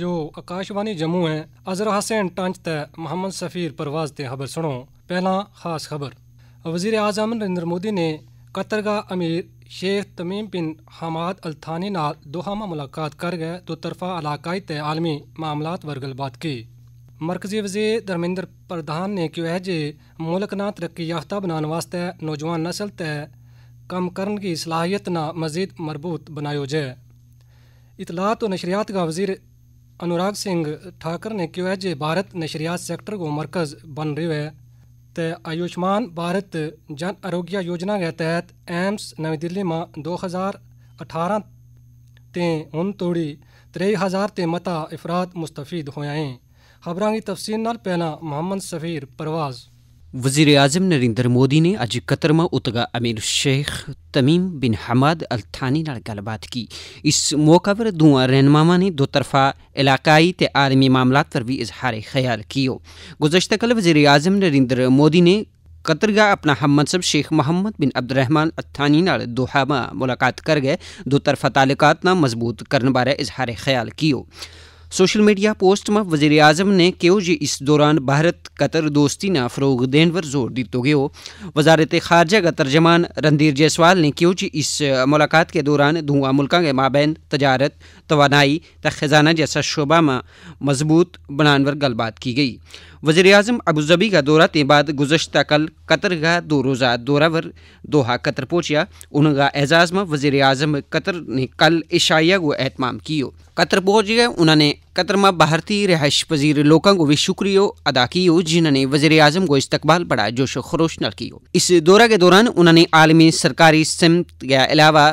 यो आकाशवाणी जम्मू है अजरा हसैन टंच तय मोहम्मद सफ़ीर परवाज ते खबर सुनो पहला खास खबर वजीर अजम नरेंद्र मोदी ने कतरगा अमीर शेख तमीम बिन हमाद अल थानी नाल दोहामा मुलाकात कर गए दो तो तरफा इलाकाई तय आलमी मामलात पर गलबात की मरकजी वजीर धर्मेंद्र प्रधान ने कहा है जे मुल्क ना तरक्की याफ्ता बनाने वास्ते नौजवान नस्ल ते कम करने की सलाहियत ना मजीद मरबूत बनायो जाए इतलात व नशरियात का वजीर अनुराग सिंह ठाकर ने कहा है जे भारत नशरियात सेक्टर को मरकज बन रो है तो आयुष्मान भारत जन आरोग्य योजना के तहत एम्स नवी दिल्ली में दो हज़ार अठारह ते हूँ तोड़ी त्रेई हज़ार ते मता अफराद मुस्तफ़ीद होया हैं खबरों की तफसील पहला मोहम्मद सफ़ीर परवाज़ वजीर अजम नरेंद्र मोदी ने अज कतरमा उतगा अमीर शेख तमीम बिन हमाद अल थानी गलबात की इस मौका पर दुआ रहनमामा ने दो तरफा इलाकई ते आलमी मामला पर भी इजहार ख्याल कियो गुजशत कल वजीर अजम नरेंद्र मोदी ने कतरगा अपना हम मनसब शेख मोहम्मद बिन अब्दुलरहमान अत्थानी दोहा में मुलाकात कर गए दो तरफा तालुकात ना मजबूत करने बारे इजहार ख्याल किया सोशल मीडिया पोस्ट में वजीर आजम ने कहो जी इस दौरान भारत कतर दोस्ती ना फरोग देन पर जोर દીધો ગયો वजारत ख़ारजा का तर्जमान रणधीर जायसवाल ने कहो जी इस मुलाकात के दौरान दुआ मुल्क के माबेन तजारत तोानाई त खजाना जैसा शोबा में मजबूत बनाने पर गलबात की गई वजी अजम अबूजबी का दौरा के बाद गुजशत कल कतर का दो रोज़ा दौरा पर दोहा कतर पहुंचा उनका एजाज़ में वजी अजम कतर ने कल इशाया को अहतमाम किया कतर पहुंच गए उन्होंने कतर में भारतीय रिहायश पजीर लोगों को भी शुक्रिया अदा किया जिन्होंने वजीर आजम को इस्तकबाल बड़ा जोश खरोश न किया इस दौरा के दौरान उन्होंने आलमी सरकारी सिमत के अलावा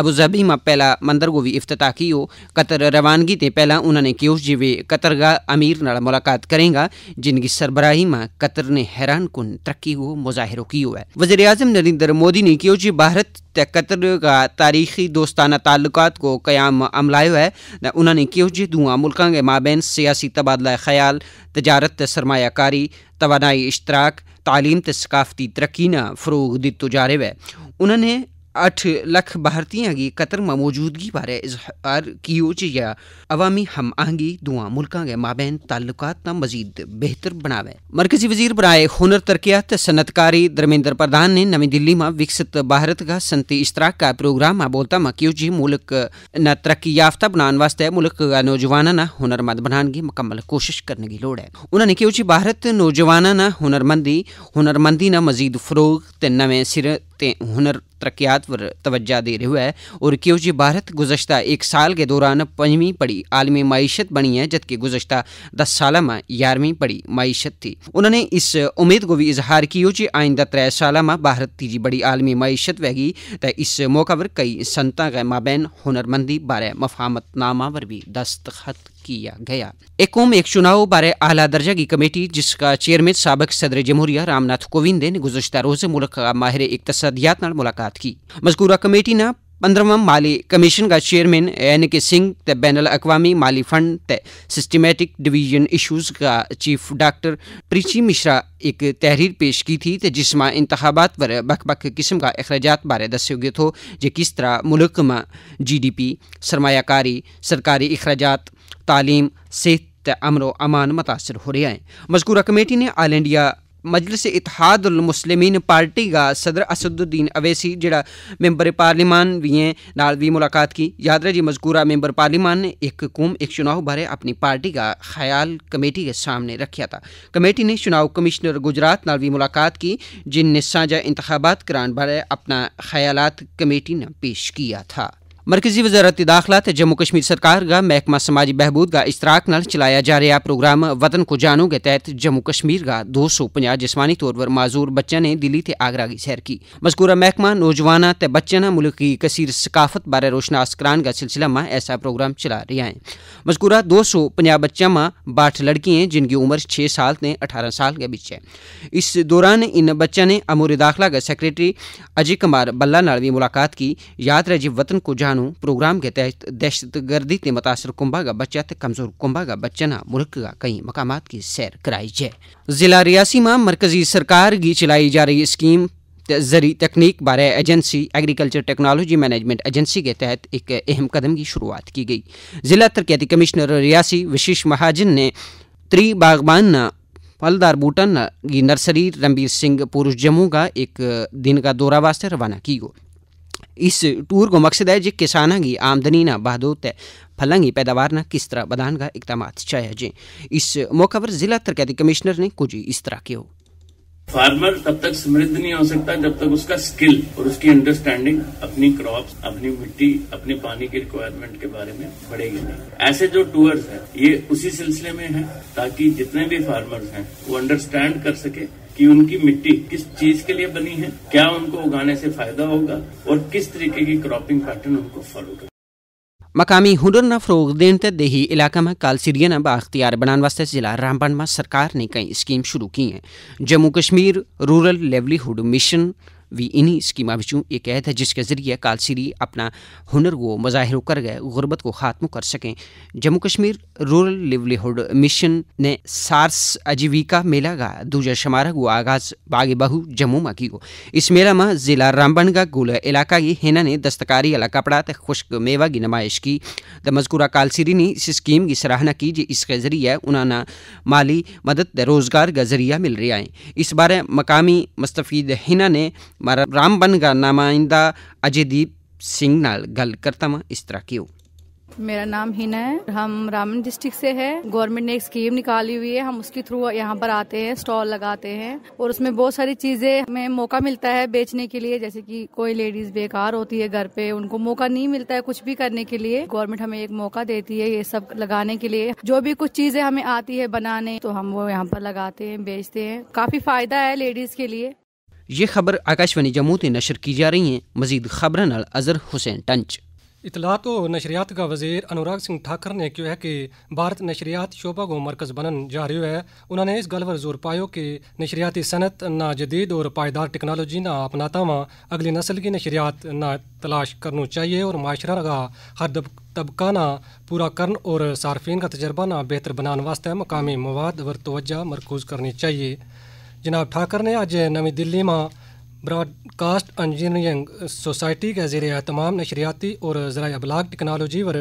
अबूजहबी में पहला मंदरगो भी की हो कतर रवानगी ते पहला उन्होंने क्यों जी वे कतरगा अमीर न मुलाकात करेंगा जिनकी सरबराही में कतर ने हैरान कुन तरक्की मुजाहरों मुजाहरो हो है वजीर अजम नरेंद्र मोदी ने क्यों जी भारत ते कतर का तारीखी दोस्ताना ताल्लुक को क्याम अमलायो है उन्होंने क्यों जी दुआ मुल्क के माबेन सियासी तबादला ख्याल तजारत सरमाकारी तोानाई इश्तराक तालीम ते सकाफती तरक्की ना फरूग दितो जा रहे है उन्होंने अठ लख भारतीयों की कतर में मौजूदगी बारे इजहार कियो या अवामी हम आहंगी दुआ मुल्क के माबेन ताल्लुक मजीद बेहतर बनावे मरकजी वजीर बरए हुनर तरक्यात सनतकारी धर्मेंद्र प्रधान ने नवी दिल्ली में विकसित भारत का सनती इश्तराक का प्रोग्राम में बोलता में कियो जी मुल्क न तरक्की याफ्ता बनाने वास्ते मुल्क का नौजवान न हुनरमंद बनाने की मुकम्मल कोशिश करने की लौड़ है उन्होंने कियो जी भारत नौजवाना न हुनरमंदी हुनरमंदी न मजीद फरोग ते नवे सिर તે હુનર ترقیات પર તવજ્જો દે રહે હુઆ ઔર ક્યોજી ભારત गुजસ્તા 1 સાલ કે દોરાન 5મી પડી આલમી માઈશત બની હે જતકે गुजસ્તા 10 સાલ મે 11મી પડી માઈશત થી ઉનહોને ઇસ ઉમીદ કો ભી ઇઝહાર કીયો કે આયندہ 13 સાલ મે ભારત તીજી બડી આલમી માઈશત વહેગી તૈ ઇસ મોક પર કઈ સંસ્થાઓ કે મૈન હુનરમંદી બારે મફાહમત નામા પર ભી દસ્તખત किया गया एकोम एक चुनाव बारे आला दर्जा की कमेटी जिसका चेयरमैन सबक सदर जमहूरिया रामनाथ कोविंद ने गुजशत रोज मुल्क माहिर इकतसदियात मुलाकात की मजकूरा कमेटी ने पंद्रहवा माली कमीशन का चेयरमैन एन के सिंह ते बैन अवी माली फंड ते सिस्टमेटिक डिवीजन इशूज़ का चीफ डॉक्टर प्रीची मिश्रा एक तहरीर पेश की थी ते जिसमें इंतबात पर बख बख किस्म का अखराज बारे दस गए थो जे किस तरह मुल्क में जी डी पी सरमाकारी सरकारी अखराजात तालीम सेहत त अमन व अमान मुतासर हो रहा है मजकूरा कमेटी ने आल इंडिया मजलिस इतिहादुलमुसलिमीन पार्टी का सदर असदुद्दीन अवैसी जड़ा मैंबर पार्लीमान भी हैं नाल भी मुलाकात की याद रहे जी मजकूरा मैंबर पार्लीमान ने एक कौम एक चुनाव बारे अपनी पार्टी का ख्याल कमेटी के सामने रखा था कमेटी ने चुनाव कमिश्नर गुजरात नाल भी मुलाकात की जिनने साझा इंतबात कराने बारे अपना ख्याल कमेटी ने पेश किया था मरकजी वजारत दाखिला जम्मू कश्मीर सरकार का महकमा समाजी बहबूद का इश्तराक न चलाया जा रहा प्रोग्राम वतन को जानो के तहत जम्मू कश्मीर का दो सौ पंजा जिसमानी तौर पर माजूर बच्चों ने दिल्ली से आगरा की सैर की मजकूरा महकमा नौजवाना तो बच्चों ने मुल्क की कसीर सकाफत बारे रोशनास करान का सिलसिला में ऐसा प्रोग्राम चला रहा है मजकूरा दो सौ पंजा बच्चों में बाठ लड़की हैं जिनकी उम्र छह साल से अठारह साल के बीच है इस दौरान इन बच्चों ने अमूर दाखिला के सैक्रेटरी अजय कुमार बल्ला भी मुलाकात की याद रहे जी वतन को जान नुक्सानु प्रोग्राम के तहत दहशतगर्दी से मुतासर कुंबा का बच्चा कमजोर कुंबा का बच्चा ना मुल्क का कई मकाम की सैर कराई जाए जिला रियासी में मरकजी सरकार की चलाई जा रही स्कीम जरी तकनीक बारे agency agriculture technology management agency के तहत एक अहम कदम की शुरुआत की गई जिला तरक्याती कमिश्नर रियासी विशेष महाजन ने त्री बागबान फलदार बूटन की नर्सरी रणबीर सिंह पुरुष जम्मू का एक दिन का दौरा वास्ते रवाना की इस टूर को मकसद है जे किसानों की आमदनी ना बहादुर फलों की पैदावार ना किस तरह बदान का इकदाम चाहिए जे इस मौके पर जिला तरक्याती कमिश्नर ने कुछ इस तरह के हो फार्मर तब तक समृद्ध नहीं हो सकता जब तक उसका स्किल और उसकी अंडरस्टैंडिंग अपनी क्रॉप्स, अपनी मिट्टी अपने पानी की रिक्वायरमेंट के बारे में बढ़ेगी नहीं ऐसे जो टूर्स है ये उसी सिलसिले में है ताकि जितने भी फार्मर्स हैं वो अंडरस्टैंड कर सके कि उनकी मिट्टी किस चीज के लिए बनी है क्या उनको उगाने से फायदा होगा और किस तरीके की क्रॉपिंग पैटर्न उनको फॉलो कर मकामी हुनर न फरोग देने ते देही इलाका में सीरिया ने बाख्तियार बनाने वास्ते जिला रामबन में सरकार ने कई स्कीम शुरू की हैं Jammu Kashmir rural livelihood mission भी इन्हीं स्कीम बिचों एक ऐद है जिसके ज़रिए कालसरी अपना हुनर को मज़ाहर कर गए गुरबत को ख़ात्म कर सकें Jammu Kashmir rural livelihood mission ने सार्स आजीविका मेला का दूजा शमारा को आगाज़ बागे बहु जम्मू में की इस मेला में ज़िला रामबनगा गोला इलाका की हिना ने दस्तकारी वाला कपड़ा तक खुश्क मेवा की नुमाइश की द मजकूरा कालसरी ने इस स्कीम की सराहना की इसके ज़रिए उन्होंने माली मदद रोज़गार का जरिया मिल रहा है इस बारे मकामी मुस्तफ़ीद हिना ने रामबन का ਨਾਮਾਇੰਦਾ ਅਜੀਦੀਪ सिंह नाल गल करता मां इस तरह की मेरा नाम हिना है हम रामन डिस्ट्रिक्ट से है गवर्नमेंट ने एक स्कीम निकाली हुई है हम उसके थ्रू यहाँ पर आते हैं स्टॉल लगाते हैं और उसमें बहुत सारी चीजें हमें मौका मिलता है बेचने के लिए जैसे कि कोई लेडीज बेकार होती है घर पे उनको मौका नहीं मिलता है कुछ भी करने के लिए गवर्नमेंट हमें एक मौका देती है ये सब लगाने के लिए जो भी कुछ चीजें हमें आती है बनाने तो हम वो यहाँ पर लगाते हैं बेचते हैं काफी फायदा है लेडीज के लिए ये खबर आकाशवाणी जम्मू से नशर की जा रही है मजीद खबर अजहर हुसैन टंच इतला तो नशरियात का वजीर अनुराग सिंह ठाकर ने कहा है कि भारत नशरियात शोभा को मरकज़ बनन जा रही है उन्होंने इस गल पर जोर पायो कि नशरियाती सनत ना जदीद और पायदार टेक्नोलॉजी ना अपनाता हुआ अगली नस्ल की नशरियात ना तलाश करना चाहिए और माशरा का हर तबका ना पूरा करन और सार्फिन का तजर्बा ना बेहतर बनाने वास्ते मकामी मवाद पर तोजा मरकूज़ करनी चाहिए जनाब ठाकर ने आज नवी दिल्ली में ब्रॉडकास्ट इंजीनियरिंग सोसाइटी के जेर तमाम नशरियाती और ज़रा अबलाग टेक्नोलॉजी पर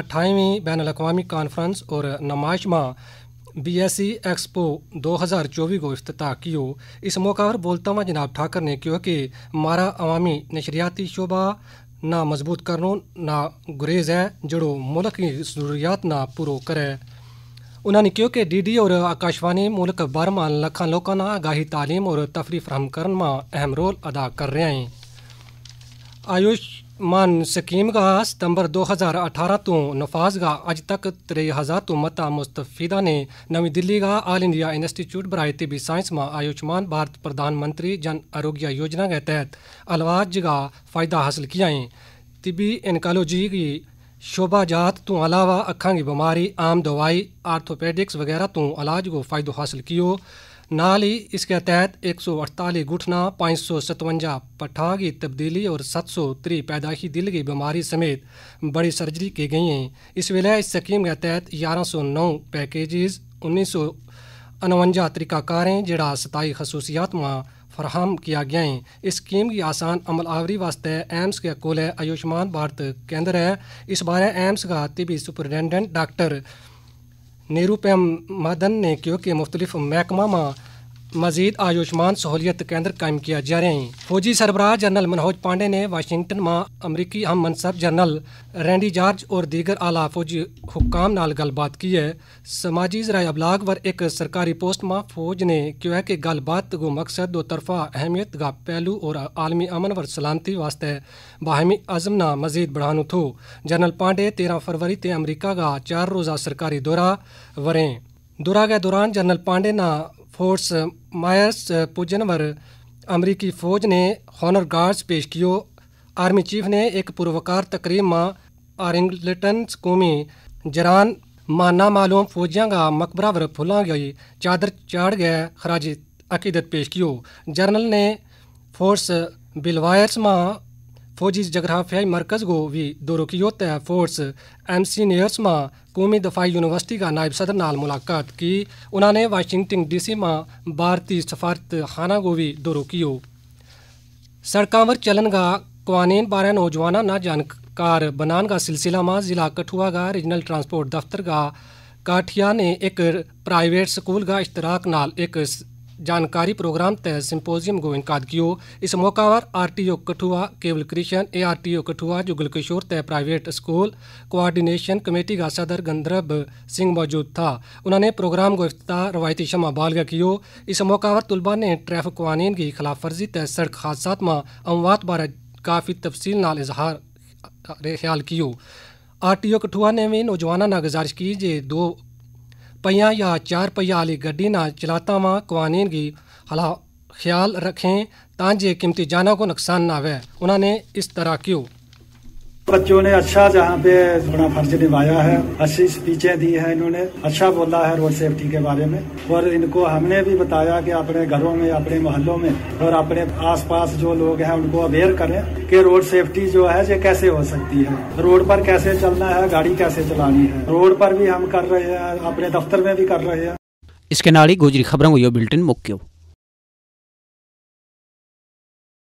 अठाईवीं बैन अवी कॉन्फ्रेंस और नमाइश में बी एस सी एक्सपो दो हज़ार चौबीस को अफ्ताह कियो इस मौके पर बोलता हुआ जनाब ठाकर ने कहो कि मारा अवामी नशरियाती शोभा ना मजबूत करनो ना गुरेज है जड़ो मुल्क की ज़रूरियात ना पूरा करे उन्होंने कहा कि डी डी और आकाशवाणी मुल्क भर में लखा लोगों आगाही तालीम और तफरी फराहम करने में अहम रोल अदा कर रहे हैं आयुष्मान स्कीम का सितंबर 2018 तो नफाज का अज तक त्रे हज़ार तो मता मुस्तफ़ीदा ने नवी दिल्ली का आल इंडिया इंस्टीट्यूट बराए तिबी साइंस में आयुष्मान भारत प्रधानमंत्री जन आरोग्य योजना के तहत अलवाज का फ़ायदा हासिल किया है तिबी इनकालोजी की जात ਤੋਂ अलावा अखा की बीमारी आम दवाई आर्थोपेडिक्स वगैरह ਤੋਂ इलाज को ਫਾਇਦਾ हासिल ਕੀਓ नाल ही इसके तहत एक सौ अड़तालीस घुटना पाँच सौ सतवंजा पठा की तब्दीली और सत्त सौ त्री पैदाशी दिल की बीमारी समेत बड़ी सर्जरी की गई हैं इस वेले इस स्कीम के तहत ग्यारह सौ नौ पैकेजेस उन्नीस सौ उनवंजा तरीकाकार जड़ा सताई खसूसियात में फराहम किया है इस स्कीम की आसान अमल आवरी वास्ते एम्स के कोल आयुष्मान भारत केंद्र है इस बारे एम्स का तिबी सुपरिटेंडेंट डॉक्टर निरुपम मदन ने क्योंकि मुख्तलिफ महकमा में मजीद आयुष्मान सहूलियत केंद्र कायम किया जा रहे हैं फौजी सरबराह जनरल मनोज पांडे ने वाशिंगटन में अमरीकी हम मनसब जनरल रैंडी जॉर्ज और दीगर आला फौजी हुकाम नाल गलबात की है समाजी जराए अबलाग वर एक सरकारी पोस्ट में फौज ने कहा कि गलबात को मकसद दो तरफा अहमियत का पहलू और आलमी अमन वर सलामती वास्ते बाहमी अजम ना मजीद बढ़ानु थो जनरल पांडे तेरह फरवरी ते अमरीका का चार रोज़ा सरकारी दौरा वरें दौरा के दौरान जनरल पांडे ना फोर्स मायर्स पुजनवर अमरीकी फ़ौज ने हॉनर गार्ड्स पेश कियो आर्मी चीफ ने एक पूर्वकार तकरीब में आरिंगलटन कौमी जरान माना मालूम फौजियां का मकबरा वर फुला गई चादर चाड़ गए खराज अकीदत पेश कियो जनरल ने फोर्स बिलवायर्स में फौजी जगराफियाई मरकज़ गो वी दोरुकियो तय फोर्स एम सी नेयर्स में कौमी दफाई यूनिवर्सिटी का नायब सदर नाल मुलाकात की उन्होंने वाशिंगटन डी सी में भारतीय सफारत खाना गो भी दोरुकियो सड़कों पर चलन का कवानीन बारे नौजवाना न जानकार बनान का सिलसिला में जिला कठुआ का रीजनल ट्रांसपोर्ट दफ्तर का काठिया ने एक प्राइवेट स्कूल का इश्तराक नाल एक जानकारी प्रोग्राम तय सिंपोजियम इनका कादगियो इस मौका पर are RTO Kathua Kewal Krishan A RTO Kathua Jugal Kishore तय प्राइवेट स्कूल कोआर्डिनेशन कमेटी का सदर गंधर्व सिंह मौजूद था उन्होंने प्रोग्राम को अफ्ताह रवायती शमा बालगा कियो इस मौका पर तुलबा ने ट्रैफिक कवानीन की खिलाफ वर्जी तय सड़क हादसा में अमवात बारे काफ़ी तफसील नाल इजहार ख्याल कियो आर टी ओ कठुआ ने भी नौजवानों ने गुजारिश की जे दो पहिया या चार पहिया वाली गड्डी ना चलाता हुआ कवानीन की हला ख्याल रखें ताजे कीमती जाना को नुकसान ना आवे उन्होंने इस तरह क्यों बच्चों ने अच्छा जहाँ पे अपना फर्ज निभाया है अच्छी स्पीचे दी है इन्होंने अच्छा बोला है रोड सेफ्टी के बारे में और इनको हमने भी बताया कि अपने घरों में अपने मोहल्लों में और अपने आसपास जो लोग हैं उनको अवेयर करें कि रोड सेफ्टी जो है ये कैसे हो सकती है रोड पर कैसे चलना है गाड़ी कैसे चलानी है रोड पर भी हम कर रहे हैं अपने दफ्तर में भी कर रहे हैं इसके नाड़ी गोजरी खबरों को यो बिल्टिन मुख्य